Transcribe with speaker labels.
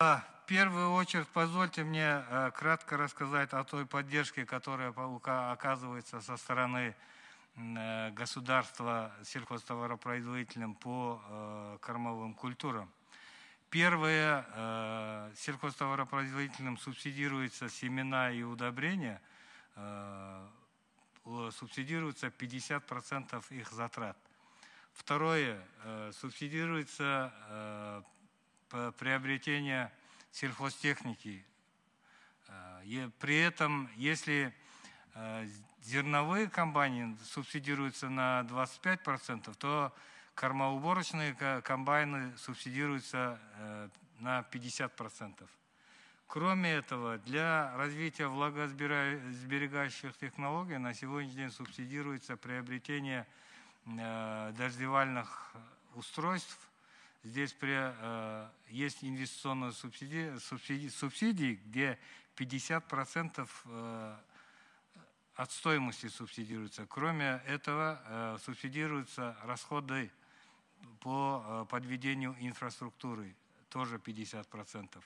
Speaker 1: А, в первую очередь позвольте мне э, кратко рассказать о той поддержке, которая оказывается со стороны э, государства сельхозтоваропроизводителям по э, кормовым культурам. Первое, сельхозтоваропроизводителям субсидируются семена и удобрения, субсидируется 50% их затрат. Второе, субсидируется приобретения сельхозтехники. Э, и при этом, если э, зерновые комбайны субсидируются на 25%, то кормоуборочные комбайны субсидируются э, на 50%. Кроме этого, для развития влагосберегающих технологий на сегодняшний день субсидируется приобретение дождевальных устройств – Здесь при, э, есть инвестиционные субсидии, субсидии, субсидии где 50% э, от стоимости субсидируется. Кроме этого, э, субсидируются расходы по э, подведению инфраструктуры, тоже 50%.